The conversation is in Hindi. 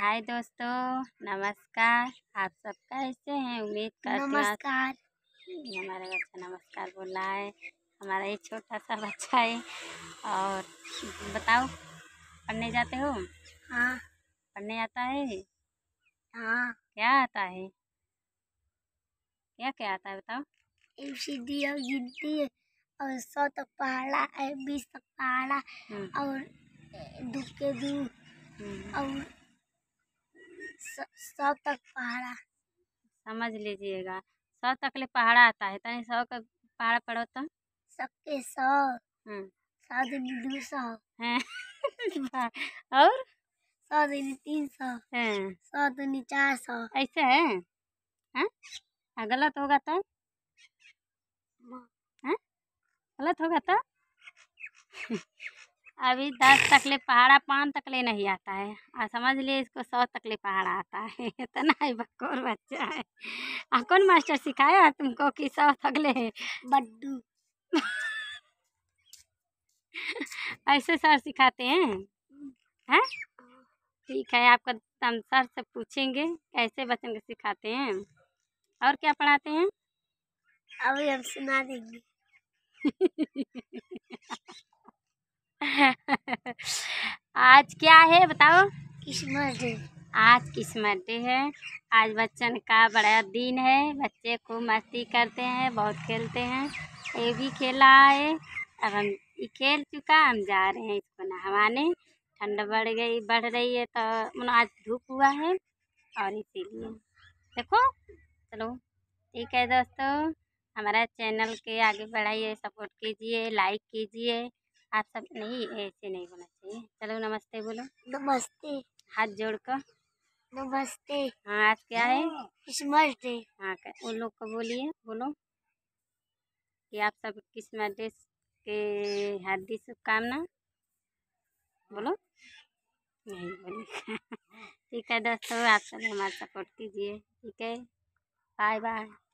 हाय दोस्तों नमस्कार आप सब कैसे हैं उम्मीद कर नमस्कार हमारा बच्चा नमस्कार बोला है हमारा ये छोटा सा बच्चा है और बताओ पढ़ने जाते हो हाँ पढ़ने आता है हाँ क्या आता है क्या क्या आता है बताओ ए सी और और सौ तक तो पहाड़ा है बीस तक पहाड़ा और तो हम्म। दुख के दो हम्म। और सौ तक पहाड़ा समझ लीजिएगा सौ तक ले पहाड़ा आता है तनी सौ का पहाड़ा पढ़ो तो सबके सौ हाँ। सौ दिन दो सौ हाँ। और सौ दिन तीन सौ हाँ। सौ दिन चार सौ ऐसे है हाँ गलत होगा तो गलत होगा तो अभी दस तकले पहाड़ा पाँच तकले नहीं आता है और समझ लिए इसको सौ तकले पहाड़ा आता है इतना ही बकोर बच्चा है और कौन मास्टर सिखाया तुमको कि सौ तकले है बड्डू ऐसे सर सिखाते हैं है ठीक है आपका हम सर से पूछेंगे कैसे बच्चन को सिखाते हैं और क्या पढ़ाते हैं अभी हम सुना देंगे आज क्या है बताओ किस्मत डे आज किस्मत डे है आज बच्चन का बड़ा दिन है बच्चे खूब मस्ती करते हैं बहुत खेलते हैं ये भी खेला है अब हम खेल चुका हम जा रहे हैं इसको नहवाने ठंड बढ़ गई बढ़ रही है तो आज धूप हुआ है और इसीलिए देखो चलो ठीक है दोस्तों हमारा चैनल के आगे बढ़ाइए सपोर्ट कीजिए लाइक कीजिए आप सब नहीं ऐसे नहीं बोलना चाहिए चलो नमस्ते बोलो नमस्ते हाथ जोड़ कर नमस्ते हाँ आज क्या हाँ, है क्रिसमस डे हाँ उन लोग को बोलिए बोलो कि आप सब क्रिसमस डे के हार्दिक शुभकामना बोलो नहीं बोले ठीक है दोस्तों आप सब हमारा सपोर्ट कीजिए ठीक है बाय बाय